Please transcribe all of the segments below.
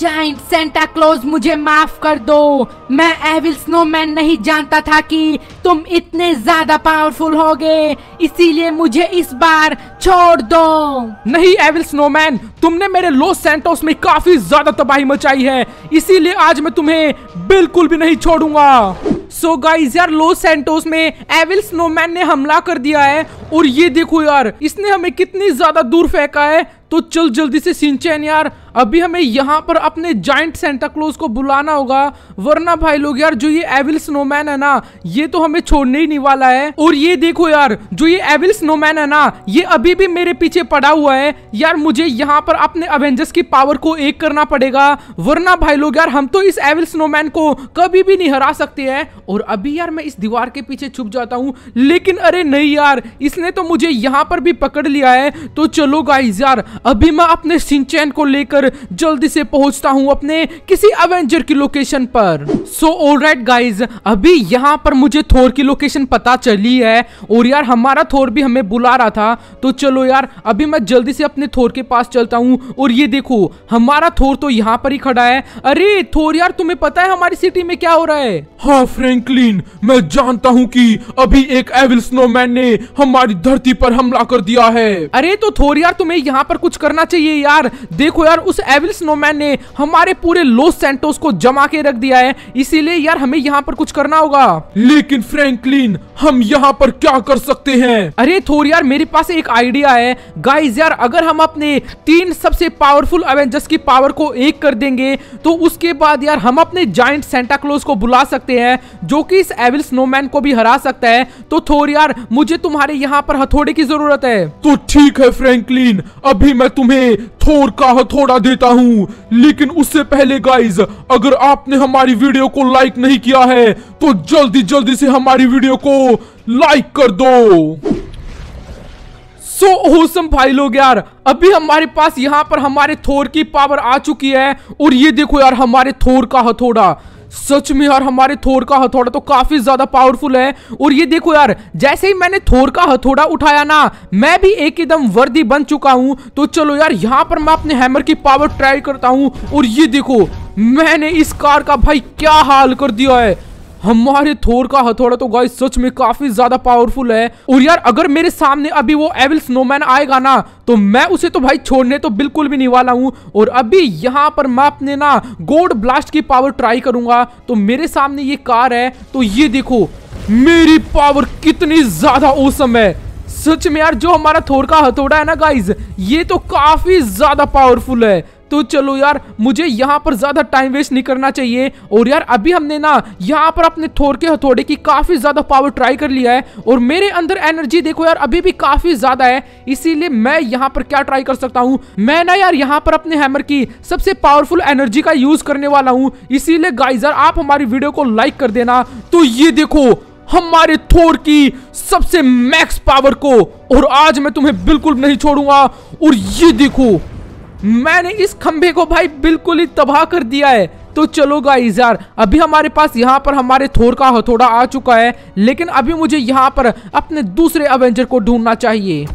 giant Santa Claus मुझे माफ कर दो मैं एविल स्नोमैन नहीं जानता था कि तुम इतने ज्यादा पावरफुल होगे इसीलिए मुझे इस बार छोड़ दो नहीं एविल स्नोमैन तुमने मेरे लॉस सेंटोस में काफी ज्यादा तबाही मचाई है इसीलिए आज मैं तुम्हें बिल्कुल भी नहीं छोड़ूंगा सो so गाइस यार लॉस सेंटोस में एविल स्नोमैन ने हमला कर दिया है और ये देखो यार इसने हमें कितनी ज्यादा दूर फेंका है तो चल जल्दी से सिंचैन यार अभी हमें यहाँ पर अपने जॉइंट सेंटा क्लोज को बुलाना होगा वरना भाई लोग यार जो ये एविल स्नोमैन है ना ये तो हमें छोड़ने ही नहीं वाला है और ये देखो यार जो ये एविल स्नोमैन है ना ये अभी भी मेरे पीछे पड़ा हुआ है यार मुझे यहाँ पर अपने अवेंजर्स की पावर को एक करना पड़ेगा वरना भाई लोग यार हम तो इस एविल स्नोमैन को कभी भी नहीं हरा सकते हैं और अभी यार मैं इस दीवार के पीछे छुप जाता हूँ लेकिन अरे नहीं यार इसने तो मुझे यहाँ पर भी पकड़ लिया है तो चलो गाइज यार अभी मैं अपने सिंचैन को लेकर पर जल्दी से पहुंचता हूं अपने किसी अवेंजर की लोकेशन पर सो ऑल राइट गाइज अभी यहां पर मुझे थोर की लोकेशन पता चली है और यार हमारा थोर भी हमें बुला रहा था तो चलो यार अभी मैं जल्दी से अपने थोर के पास चलता हूँ और ये देखो हमारा थोर तो यहाँ पर ही खड़ा है अरे थोर यार तुम्हें पता है हमारी सिटी में क्या हो रहा है हाँ फ्रैंकलिन मैं जानता हूँ कि अभी एक एविल स्नोमैन ने हमारी धरती पर हमला कर दिया है अरे तो थोर यार तुम्हें यहाँ पर कुछ करना चाहिए यार देखो यार उस एविल स्नोमैन ने हमारे पूरे लोस सेंटोस को जमा के रख दिया है इसीलिए यार हमें यहाँ पर कुछ करना होगा लेकिन फ्रैंकलिन हम यहाँ पर क्या कर सकते हैं अरे थोर यार मेरे पास एक आइडिया है गाइज यार अगर हम अपने तीन सबसे पावरफुल एवेंजर्स की पावर को एक कर देंगे तो उसके बाद यार हम अपने जॉइंट सेंटा क्लोज को बुला सकते हैं जो कि इस एविल स्नोमैन को भी हरा सकता है तो थोर यार मुझे तुम्हारे यहाँ पर हथौड़े की जरूरत है तो ठीक है फ्रेंकलिन अभी मैं तुम्हें थोर का हथौड़ा देता हूँ लेकिन उससे पहले गाइज अगर आपने हमारी वीडियो को लाइक नहीं किया है तो जल्दी जल्दी से हमारी वीडियो को लाइक कर दो सो so awesome भाई लोग यार अभी हमारे पास यहाँ पर हमारे थोर की पावर आ चुकी है और ये देखो यार हमारे थोर का हथौड़ा सच में यार हमारे थोर का हथौड़ा तो काफी ज्यादा पावरफुल है और ये देखो यार जैसे ही मैंने थोर का हथौड़ा उठाया ना मैं भी एक एकदम वर्दी बन चुका हूँ तो चलो यार यहाँ पर मैं अपने हैमर की पावर ट्राई करता हूँ और ये देखो मैंने इस कार का भाई क्या हाल कर दिया है हमारे थोर का हथौड़ा तो गाइस सच में काफी ज्यादा पावरफुल है और यार अगर मेरे सामने अभी वो एविल स्नोमैन आएगा ना तो मैं उसे तो भाई छोड़ने तो बिल्कुल भी नहीं वाला हूँ और अभी यहाँ पर मैं अपने ना गोड ब्लास्ट की पावर ट्राई करूंगा तो मेरे सामने ये कार है तो ये देखो मेरी पावर कितनी ज्यादा औसम है सच में यार जो हमारा थोर का हथौड़ा है ना गाइज ये तो काफी ज्यादा पावरफुल है तो चलो यार मुझे यहाँ पर ज्यादा टाइम वेस्ट नहीं करना चाहिए और यार अभी हमने ना यहाँ पर अपने थोर के हथौड़े की काफी ज्यादा पावर ट्राई कर लिया है और मेरे अंदर एनर्जी देखो यार अभी भी काफी ज्यादा है इसीलिए मैं यहाँ पर क्या ट्राई कर सकता हूँ मैं ना यार यहाँ पर अपने हैमर की सबसे पावरफुल एनर्जी का यूज करने वाला हूँ इसीलिए गाइजर आप हमारी वीडियो को लाइक कर देना तो ये देखो हमारे थोर की सबसे मैक्स पावर को और आज मैं तुम्हें बिल्कुल नहीं छोड़ूंगा और ये देखो मैंने इस खंभे को भाई बिल्कुल ही तबाह कर दिया है तो चलो गाइस यार अभी हमारे पास यहाँ पर हमारे थोर का हथौड़ा आ चुका है लेकिन अभी मुझे यहाँ पर अपने दूसरे अवेंजर को ढूंढना चाहिए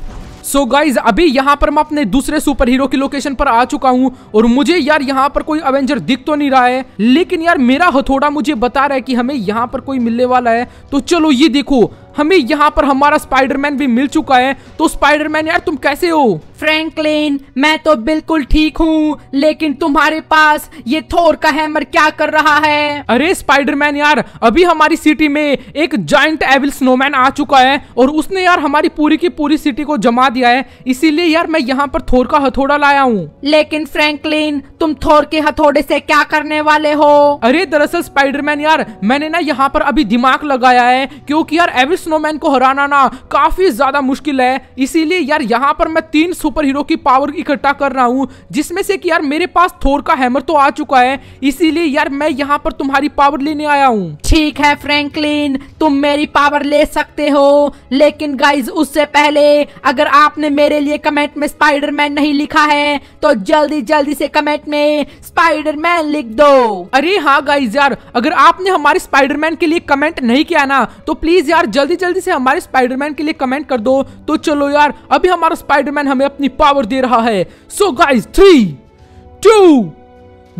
सो so गाइज अभी यहाँ पर मैं अपने दूसरे सुपर हीरो की लोकेशन पर आ चुका हूँ और मुझे यार यहाँ पर कोई अवेंजर दिख तो नहीं रहा है लेकिन यार मेरा हथौड़ा मुझे बता रहा है कि हमें यहाँ पर कोई मिलने वाला है तो चलो ये देखो हमें यहाँ पर हमारा स्पाइडरमैन भी मिल चुका है तो स्पाइडरमैन यार तुम कैसे हो फ्रैंकलिन मैं तो बिल्कुल ठीक हूँ लेकिन तुम्हारे पास ये थोर का हैमर क्या कर रहा है अरे स्पाइडरमैन यार अभी हमारी सिटी में एक जॉइंट एविल स्नोमैन आ चुका है और उसने यार हमारी पूरी की पूरी सिटी को जमा दिया है इसीलिए यार मैं यहाँ पर थोर का हथौड़ा लाया हूँ लेकिन फ्रेंकलिन तुम थोर के हथौड़े से क्या करने वाले हो अरे दरअसल स्पाइडरमैन यार मैंने ना यहाँ पर अभी दिमाग लगाया है क्योंकि यार एविल स्नोमैन को हराना ना काफी ज्यादा मुश्किल है इसीलिए यार यहाँ पर मैं तीन सुपर हीरो की पावर इकट्ठा कर रहा हूँ जिसमें से कि यार मेरे पास थोर का हैमर तो आ चुका है इसीलिए यार मैं यहाँ पर तुम्हारी पावर लेने आया हूँ ठीक है फ्रैंकलिन तुम मेरी पावर ले सकते हो लेकिन गाइज उससे पहले अगर आपने मेरे लिए कमेंट में स्पाइडर नहीं लिखा है तो जल्दी जल्दी से कमेंट में स्पाइडरमैन लिख दो अरे हाँ गाइज यार अगर आपने हमारे स्पाइडर के लिए कमेंट नहीं किया ना तो प्लीज यार जल्दी जल्दी जल्दी से हमारे स्पाइडरमैन के लिए कमेंट कर दो तो चलो यार अभी हमारा स्पाइडरमैन हमें अपनी पावर दे रहा है so guys three two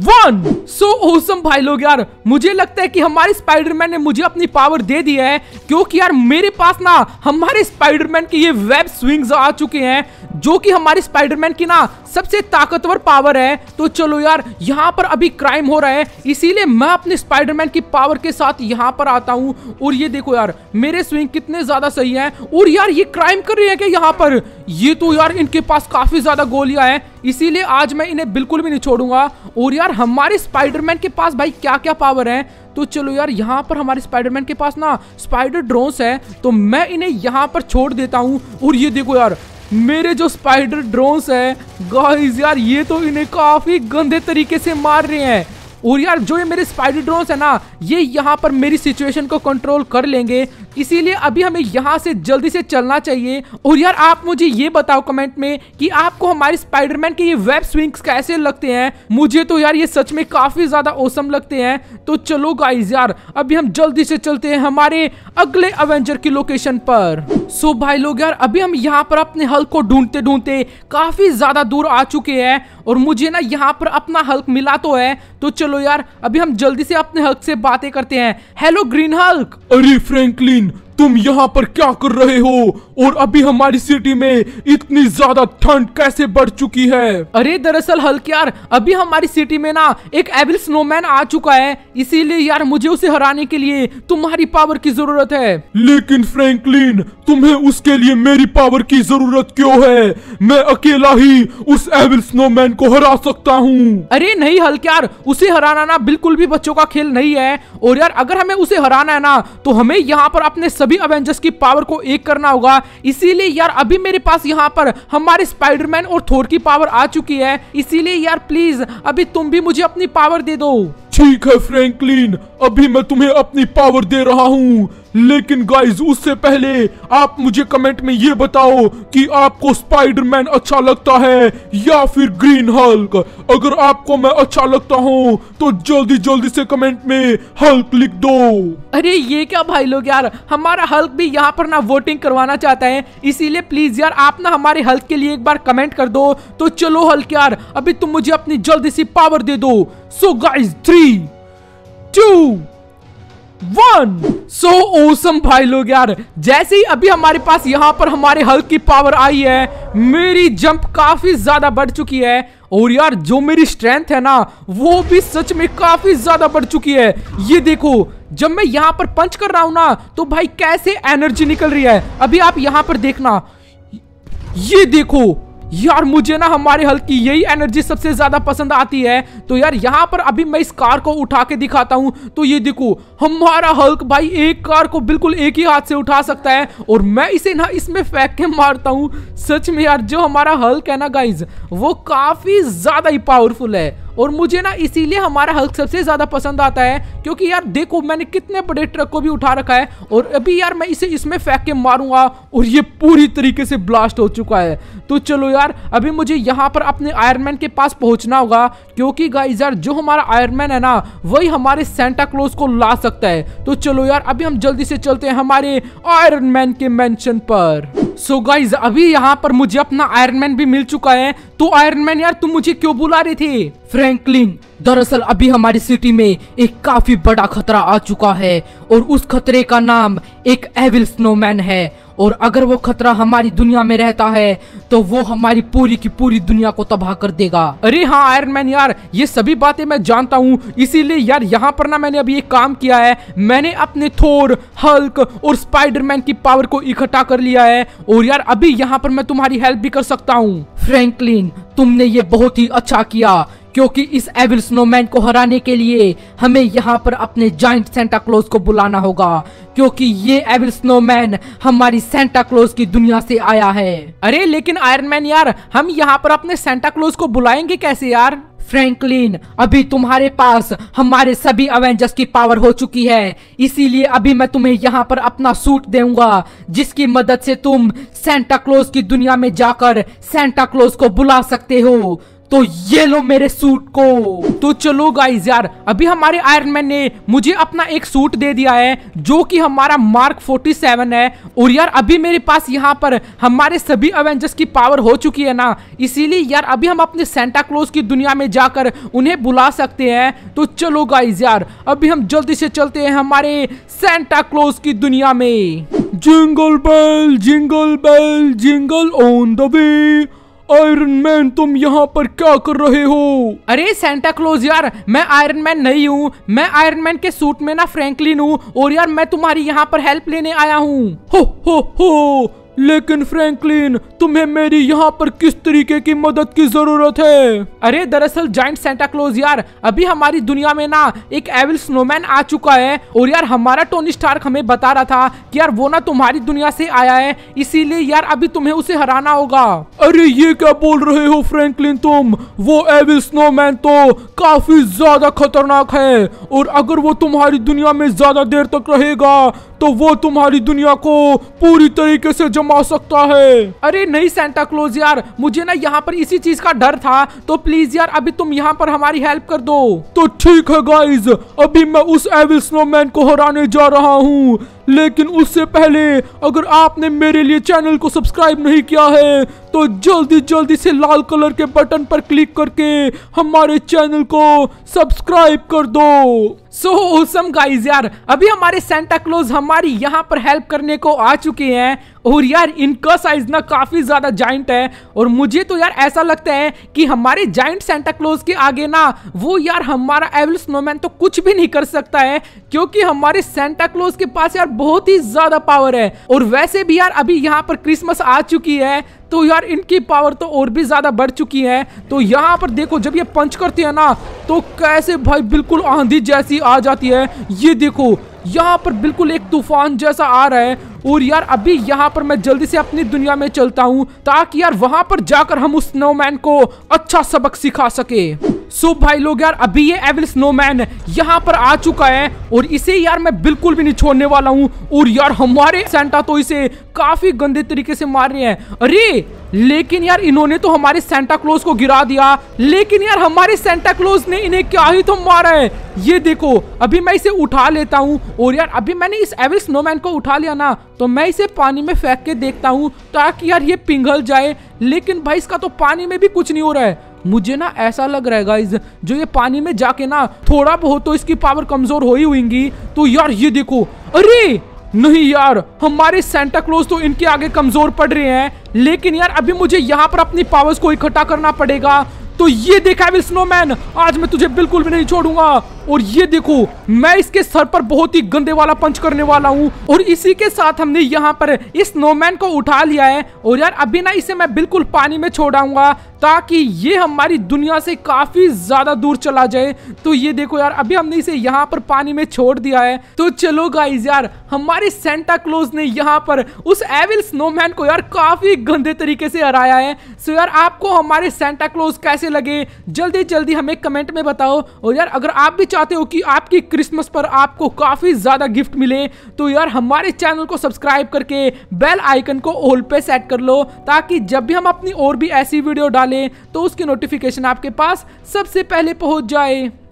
one so awesome भाई लोग यार मुझे लगता है कि हमारे स्पाइडरमैन ने मुझे अपनी पावर दे दी है क्योंकि यार मेरे पास ना हमारे स्पाइडरमैन के ये वेब स्विंग्स आ चुके हैं जो कि हमारे स्पाइडरमैन की ना सबसे ताकतवर पावर है तो चलो यार यहाँ पर अभी क्राइम हो रहा है इसीलिए मैं अपने स्पाइडरमैन की पावर के साथ यहाँ पर आता हूँ और ये देखो यार मेरे स्विंग कितने ज्यादा सही है और यार ये क्राइम कर रहे हैं क्या यहाँ पर ये तो यार इनके पास काफी ज्यादा गोलियां हैं इसीलिए आज मैं इन्हें बिल्कुल भी नहीं छोड़ूंगा और यार हमारे स्पाइडरमैन के पास भाई क्या क्या पावर है तो चलो यार यहाँ पर हमारे स्पाइडरमैन के पास ना स्पाइडर ड्रोन्स है तो मैं इन्हें यहाँ पर छोड़ देता हूँ और ये देखो यार मेरे जो स्पाइडर ड्रोन्स हैं गाइस यार ये तो इन्हें काफ़ी गंदे तरीके से मार रहे हैं और यार जो ये मेरे स्पाइडर ड्रोन्स है ना ये यहाँ पर मेरी सिचुएशन को कंट्रोल कर लेंगे इसीलिए अभी हमें यहाँ से जल्दी से चलना चाहिए और यार आप मुझे ये बताओ कमेंट में कि आपको हमारे स्पाइडरमैन के ये वेब स्विंग्स कैसे लगते हैं मुझे तो यार ये सच में काफी ज्यादा औसम लगते हैं तो चलो गाइज यार अभी हम जल्दी से चलते हैं हमारे अगले अवेंजर की लोकेशन पर सो so, भाई लोग यार अभी हम यहाँ पर अपने हल्क को ढूंढते ढूंढते काफी ज्यादा दूर आ चुके हैं और मुझे ना यहाँ पर अपना हल्क मिला तो है तो चलो यार अभी हम जल्दी से अपने हल्क से बातें करते हैं हेलो ग्रीन हल्क अरे फ्रैंकलिन तुम यहाँ पर क्या कर रहे हो और अभी हमारी सिटी में इतनी ज्यादा ठंड कैसे बढ़ चुकी है अरे दरअसल हल्क यार अभी हमारी सिटी में ना एक एविल स्नोमैन आ चुका है इसीलिए यार मुझे उसे हराने के लिए तुम्हारी पावर की जरूरत है लेकिन फ्रैंकलिन तुम्हें उसके लिए मेरी पावर की जरूरत क्यों है मैं अकेला ही उस एविल स्नोमैन को हरा सकता हूँ अरे नहीं हल्क यार उसे हराना ना बिल्कुल भी बच्चों का खेल नहीं है और यार अगर हमें उसे हराना है ना तो हमें यहाँ पर अपने सब सभी अवेंजर्स की पावर को एक करना होगा इसीलिए यार अभी मेरे पास यहाँ पर हमारे स्पाइडरमैन और थोर की पावर आ चुकी है इसीलिए यार प्लीज अभी तुम भी मुझे अपनी पावर दे दो ठीक है फ्रैंकलिन अभी मैं तुम्हें अपनी पावर दे रहा हूँ लेकिन गाइज उससे पहले आप मुझे कमेंट में ये बताओ कि आपको स्पाइडरमैन अच्छा लगता है या फिर ग्रीन हल्क अगर आपको मैं अच्छा लगता हूँ तो जल्दी जल्दी से कमेंट में हल्क लिख दो अरे ये क्या भाई लोग यार हमारा हल्क भी यहाँ पर ना वोटिंग करवाना चाहता है इसीलिए प्लीज यार आप ना हमारे हल्क के लिए एक बार कमेंट कर दो तो चलो हल्क यार अभी तुम मुझे अपनी जल्दी सी पावर दे दो so guys three two one so awesome भाई लोग यार जैसे ही अभी हमारे पास यहाँ पर हमारे हल्क की पावर आई है मेरी जंप काफी ज्यादा बढ़ चुकी है और यार जो मेरी स्ट्रेंथ है ना वो भी सच में काफी ज्यादा बढ़ चुकी है ये देखो जब मैं यहाँ पर पंच कर रहा हूँ ना तो भाई कैसे एनर्जी निकल रही है अभी आप यहाँ पर देखना ये देखो यार मुझे ना हमारे हल की यही एनर्जी सबसे ज्यादा पसंद आती है तो यार यहाँ पर अभी मैं इस कार को उठा के दिखाता हूँ तो ये देखो हमारा हल्क भाई एक कार को बिल्कुल एक ही हाथ से उठा सकता है और मैं इसे ना इसमें फेंक के मारता हूँ सच में यार जो हमारा हल्क है ना गाइज वो काफी ज्यादा ही पावरफुल है और मुझे ना इसीलिए हमारा हल्क सबसे ज़्यादा पसंद आता है क्योंकि यार देखो मैंने कितने बड़े ट्रक को भी उठा रखा है और अभी यार मैं इसे इसमें फेंक के मारूंगा और ये पूरी तरीके से ब्लास्ट हो चुका है तो चलो यार अभी मुझे यहाँ पर अपने आयरमैन के पास पहुंचना होगा क्योंकि गाइज यार जो हमारा आयरमैन है ना वही हमारे सेंटा क्लोज को ला सकता है तो चलो यार अभी हम जल्दी से चलते हैं हमारे आयरन मैन के मैंशन पर सो so गाइज अभी यहाँ पर मुझे अपना आयरन मैन भी मिल चुका है तू आयरन मैन यार तुम मुझे क्यों बुला रहे थे फ्रैंकलिन दरअसल अभी हमारी सिटी में एक काफी बड़ा खतरा आ चुका है और उस खतरे का नाम एक एविल स्नोमैन है और अगर वो खतरा हमारी दुनिया में रहता है तो वो हमारी पूरी की पूरी दुनिया को तबाह कर देगा अरे हाँ आयरन मैन यार ये सभी बातें मैं जानता हूँ इसीलिए यार यहाँ पर ना मैंने अभी एक काम किया है मैंने अपने थोर हल्क और स्पाइडरमैन की पावर को इकट्ठा कर लिया है और यार अभी यहाँ पर मैं तुम्हारी हेल्प भी कर सकता हूँ फ्रेंकलिन तुमने ये बहुत ही अच्छा किया क्योंकि इस एविल स्नोमैन को हराने के लिए हमें यहाँ पर अपने जॉइंट सेंटा क्लोज को बुलाना होगा क्योंकि ये एविल स्नोमैन हमारी सेंटा क्लोज की दुनिया से आया है अरे लेकिन आयरन मैन यार हम यहाँ पर अपने सेंटा क्लोज को बुलाएंगे कैसे यार फ्रैंकलिन अभी तुम्हारे पास हमारे सभी अवेंजर्स की पावर हो चुकी है इसीलिए अभी मैं तुम्हें यहाँ पर अपना सूट दूंगा जिसकी मदद से तुम सेंटा क्लोज की दुनिया में जाकर सेंटा क्लोज को बुला सकते हो तो ये लो मेरे सूट को तो चलो गाइज यार अभी हमारे आयरन मैन ने मुझे अपना एक सूट दे दिया है जो कि हमारा मार्क 47 है और यार अभी मेरे पास यहाँ पर हमारे सभी अवेंजर्स की पावर हो चुकी है ना इसीलिए यार अभी हम अपने सेंटा क्लोज की दुनिया में जाकर उन्हें बुला सकते हैं तो चलो गाइज यार अभी हम जल्दी से चलते हैं हमारे सेंटा क्लोज की दुनिया में jingle bell jingle bell jingle on the way Iron Man तुम यहाँ पर क्या कर रहे हो अरे सेंटा क्लोज यार मैं आयरन मैन नहीं हूँ मैं आयरन मैन के सूट में ना फ्रैंकलिन हूँ और यार मैं तुम्हारी यहाँ पर हेल्प लेने आया हूँ हो हो हो लेकिन फ्रैंकलिन तुम्हें मेरी यहाँ पर किस तरीके की मदद की जरूरत है अरे दरअसल जॉइंट सेंटा क्लोज यार अभी हमारी दुनिया में ना एक एविल स्नोमैन आ चुका है और यार हमारा टोनी स्टार्क हमें बता रहा था कि यार वो ना तुम्हारी दुनिया से आया है इसीलिए यार अभी तुम्हें उसे हराना होगा अरे ये क्या बोल रहे हो फ्रैंकलिन तुम वो एविल स्नोमैन तो काफी ज्यादा खतरनाक है और अगर वो तुम्हारी दुनिया में ज्यादा देर तक रहेगा तो वो तुम्हारी दुनिया को पूरी तरीके से जमा काम आ सकता है अरे नहीं सेंटा क्लोज यार मुझे ना यहाँ पर इसी चीज का डर था तो प्लीज यार अभी तुम यहाँ पर हमारी हेल्प कर दो तो ठीक है गाइज अभी मैं उस एविल स्नोमैन को हराने जा रहा हूँ लेकिन उससे पहले अगर आपने मेरे लिए चैनल को सब्सक्राइब नहीं किया है तो जल्दी जल्दी से लाल कलर के बटन पर क्लिक करके हमारे चैनल को सब्सक्राइब कर दो सो ओसम गाइज यार अभी हमारे सेंटा क्लोज हमारी यहाँ पर हेल्प करने को आ चुके हैं और यार इनका साइज ना काफी ज्यादा जाइंट है और मुझे तो यार ऐसा लगता है कि हमारे जाइंट सेंटा क्लोज के आगे ना वो यार हमारा एवल स्नोमैन तो कुछ भी नहीं कर सकता है क्योंकि हमारे सेंटा क्लोज के पास यार बहुत ही ज्यादा पावर है और वैसे भी यार अभी यहाँ पर क्रिसमस आ चुकी है तो यार इनकी पावर तो और भी ज्यादा बढ़ चुकी है तो यहाँ पर देखो जब ये पंच करते हैं ना तो कैसे भाई बिल्कुल आंधी जैसी आ जाती है ये देखो यहाँ पर बिल्कुल एक तूफान जैसा आ रहा है और यार अभी यहाँ पर मैं जल्दी से अपनी दुनिया में चलता हूँ ताकि यार वहां पर जाकर हम उस स्नोमैन को अच्छा सबक सिखा सके सो भाई लोग यार अभी ये एविल स्नोमैन यहाँ पर आ चुका है और इसे यार मैं बिल्कुल भी नहीं छोड़ने वाला हूँ और यार हमारे सेंटा तो इसे काफी गंदे तरीके से मार रहे हैं अरे लेकिन यार इन्होंने तो हमारे सेंटा क्लोज को गिरा दिया लेकिन यार हमारे सेंटा क्लोज ने इन्हें क्या ही तो मारा है ये देखो अभी मैं इसे उठा लेता हूँ और यार अभी मैंने इस एवरेज स्नोमैन को उठा लिया ना तो मैं इसे पानी में फेंक के देखता हूँ ताकि यार ये पिघल जाए लेकिन भाई इसका तो पानी में भी कुछ नहीं हो रहा है मुझे ना ऐसा लग रहा है गाइज जो ये पानी में जाके ना थोड़ा बहुत तो इसकी पावर कमजोर हो ही हुएंगी तो यार ये देखो अरे नहीं यार हमारे सेंटा क्लोज तो इनके आगे कमजोर पड़ रहे हैं लेकिन यार अभी मुझे यहाँ पर अपनी पावर्स को इकट्ठा करना पड़ेगा तो ये देखा है स्नोमैन आज मैं तुझे बिल्कुल भी नहीं छोड़ूंगा और ये देखो मैं इसके सर पर बहुत ही गंदे वाला पंच करने वाला हूँ और इसी के साथ हमने यहाँ पर इस स्नोमैन को उठा लिया है और यार अभी ना इसे मैं बिल्कुल पानी में छोड़ाऊंगा ताकि ये हमारी दुनिया से काफी ज्यादा दूर चला जाए तो ये देखो यार अभी हमने इसे यहाँ पर पानी में छोड़ दिया है तो चलो गाइज यार हमारे सेंटा क्लोज ने यहाँ पर उस एविल स्नोमैन को यार काफी गंदे तरीके से हराया है सो यार आपको हमारे सेंटा क्लोज कैसे लगे जल्दी जल्दी हमें कमेंट में बताओ और यार अगर आप भी चाहते हो कि आपकी क्रिसमस पर आपको काफ़ी ज़्यादा गिफ्ट मिले तो यार हमारे चैनल को सब्सक्राइब करके बेल आइकन को ऑल पे सेट कर लो ताकि जब भी हम अपनी और भी ऐसी वीडियो डालें तो उसकी नोटिफिकेशन आपके पास सबसे पहले पहुंच जाए